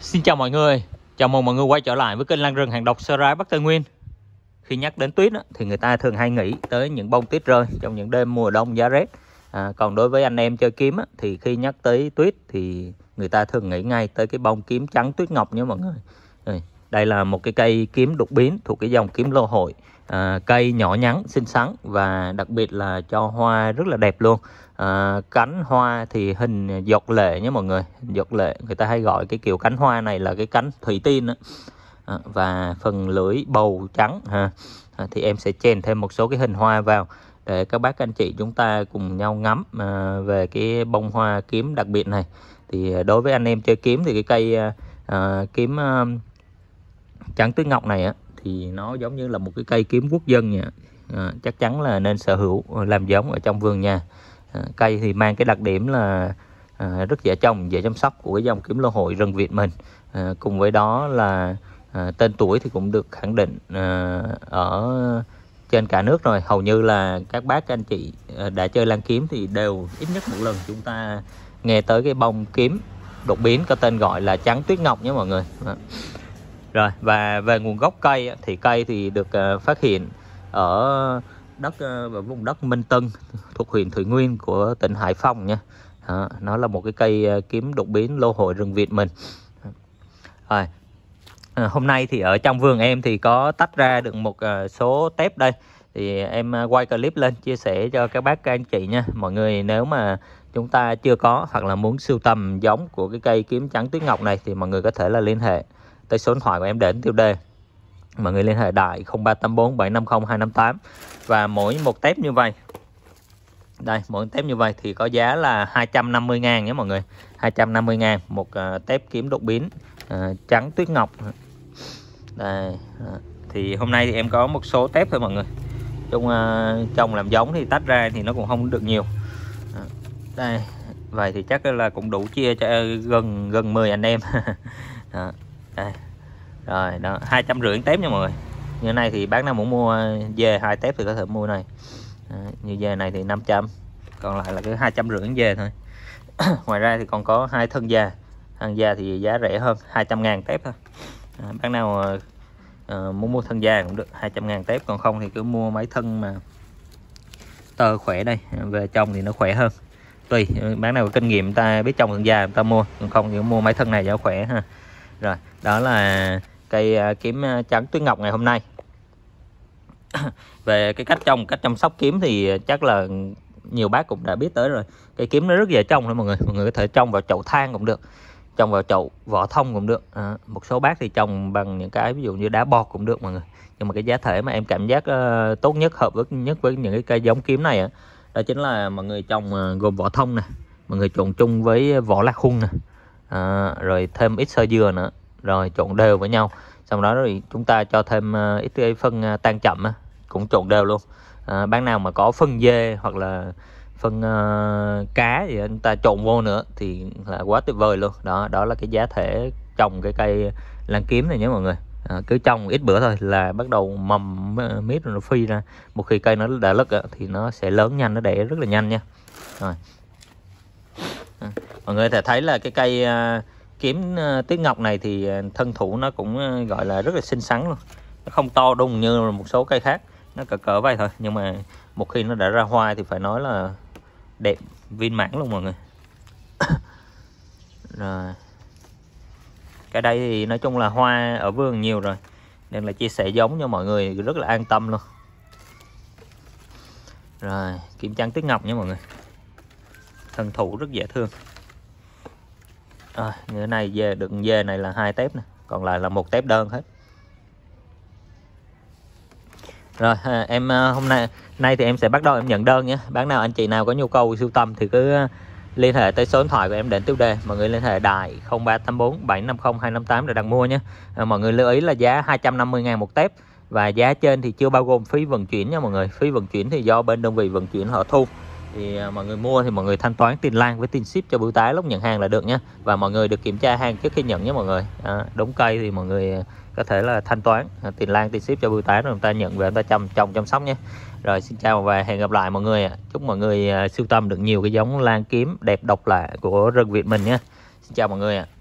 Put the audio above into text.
Xin chào mọi người Chào mừng mọi người quay trở lại với kênh Lan Rừng Hàng Độc Sơ Rai Bắc Tây Nguyên Khi nhắc đến tuyết thì người ta thường hay nghĩ tới những bông tuyết rơi trong những đêm mùa đông giá rét à, Còn đối với anh em chơi kiếm thì khi nhắc tới tuyết thì người ta thường nghĩ ngay tới cái bông kiếm trắng tuyết ngọc nha mọi người đây là một cái cây kiếm đột biến thuộc cái dòng kiếm lô hội. À, cây nhỏ nhắn, xinh xắn và đặc biệt là cho hoa rất là đẹp luôn. À, cánh hoa thì hình giọt lệ nhé mọi người. Giọt lệ, người ta hay gọi cái kiểu cánh hoa này là cái cánh thủy tiên đó. À, và phần lưỡi bầu trắng ha. À, thì em sẽ chèn thêm một số cái hình hoa vào để các bác anh chị chúng ta cùng nhau ngắm à, về cái bông hoa kiếm đặc biệt này. Thì à, đối với anh em chơi kiếm thì cái cây à, à kiếm à, Trắng tuyết ngọc này á thì nó giống như là một cái cây kiếm quốc dân nha. À, chắc chắn là nên sở hữu ờ, làm giống ở trong vườn nhà. À, cây thì mang cái đặc điểm là à, rất dễ trồng, dễ chăm sóc của cái dòng kiếm lô hội rừng Việt mình. À, cùng với đó là à, tên tuổi thì cũng được khẳng định à, ở trên cả nước rồi hầu như là các bác anh chị à, đã chơi lan kiếm thì đều ít nhất một lần chúng ta nghe tới cái bông kiếm đột biến có tên gọi là trắng tuyết ngọc nhé mọi người rồi và về nguồn gốc cây thì cây thì được ờ, phát hiện ở đất và ờ, vùng đất Minh Tân thuộc huyện Thủy Nguyên của tỉnh Hải Phòng nha đó, nó là một cái cây ờ, kiếm đột biến lô hội rừng Việt mình rồi hôm nay thì ở trong vườn em thì có tách ra được một số tép đây thì em quay clip lên chia sẻ cho các bác các anh chị nha mọi người nếu mà chúng ta chưa có hoặc là muốn sưu tầm giống của cái cây kiếm trắng tuyết ngọc này thì mọi người có thể là liên hệ tới số điện thoại của em để tiêu đề mọi người liên hệ đại 0384 750 258 và mỗi một tép như vậy đây mỗi tép như vậy thì có giá là 250 ngàn nhé mọi người 250 ngàn một à, tép kiếm đột biến à, trắng tuyết ngọc đây à, thì hôm nay thì em có một số tép thôi mọi người trong trồng làm giống thì tách ra thì nó cũng không được nhiều đây vậy thì chắc là cũng đủ chia cho gần gần 10 anh em đây rồi đó hai trăm rưỡi tép nha mọi người như này thì bán nào muốn mua dê hai tép thì có thể mua này à, như dê này thì 500 còn lại là cứ hai trăm rưỡi dê thôi ngoài ra thì còn có hai thân da thân da thì giá rẻ hơn 200 ngàn tép thôi à, bán nào à, muốn mua thân da cũng được 200 ngàn tép còn không thì cứ mua mấy thân mà tơ khỏe đây về trồng thì nó khỏe hơn tùy bán nào có kinh nghiệm ta biết trồng thân già ta mua còn không thì mua mấy thân này cho khỏe ha rồi đó là cây à, kiếm à, trắng tuyết ngọc ngày hôm nay về cái cách trồng cách chăm sóc kiếm thì chắc là nhiều bác cũng đã biết tới rồi cây kiếm nó rất dễ trồng thôi mọi người mọi người có thể trồng vào chậu than cũng được trồng vào chậu vỏ thông cũng được à, một số bác thì trồng bằng những cái ví dụ như đá bọt cũng được mọi người nhưng mà cái giá thể mà em cảm giác uh, tốt nhất hợp với nhất với những cái cây giống kiếm này đó chính là mọi người trồng uh, gồm vỏ thông nè mọi người trộn chung với vỏ lạc hung nè à, rồi thêm ít sơ dừa nữa rồi trộn đều với nhau xong đó rồi chúng ta cho thêm à, ít cái phân à, tan chậm cũng trộn đều luôn à, bán nào mà có phân dê hoặc là phân uh, cá thì chúng ta trộn vô nữa thì là quá tuyệt vời luôn đó đó là cái giá thể trồng cái cây lan kiếm này nhé mọi người à, cứ trồng ít bữa thôi là bắt đầu mầm mít rồi nó phi ra một khi cây nó đã lất thì nó sẽ lớn nhanh nó đẻ rất là nhanh nha rồi mọi người thể thấy là cái cây à, kiếm à, tuyết ngọc này thì à, thân thủ nó cũng gọi là rất là xinh xắn luôn nó không to đùng như một số cây khác nó cỡ cỡ vậy thôi nhưng mà một khi nó đã ra hoa thì phải nói là đẹp viên mãn luôn mọi người rồi cái đây thì nói chung là hoa ở vườn nhiều rồi nên là chia sẻ giống cho mọi người rất là an tâm luôn rồi kiếm trắng tuyết ngọc nha mọi người thân thủ rất dễ thương rồi bữa nay dê đựng về này là hai tép nè còn lại là một tép đơn hết rồi à, em à, hôm nay nay thì em sẽ bắt đầu em nhận đơn nhé bán nào anh chị nào có nhu cầu sưu tầm thì cứ à, liên hệ tới số điện thoại của em đến tiêu đề mọi người liên hệ đài 0384 750 258 để đặt mua nhé mọi người lưu ý là giá 250 ngàn một tép và giá trên thì chưa bao gồm phí vận chuyển nha mọi người phí vận chuyển thì do bên đơn vị vận chuyển họ thu thì à, mọi người mua thì mọi người thanh toán tiền lan với tiền ship cho bưu tá lúc nhận hàng là được nhé và mọi người được kiểm tra hàng trước khi nhận nhé mọi người à, đống cây thì mọi người à, có thể là thanh toán à, tiền lan tiền ship cho bưu tá rồi người ta nhận về người ta chăm trồng chăm sóc nhé rồi xin chào và hẹn gặp lại mọi người chúc mọi người sưu tâm được nhiều cái giống lan kiếm đẹp độc lạ của rừng Việt mình nhé xin chào mọi người ạ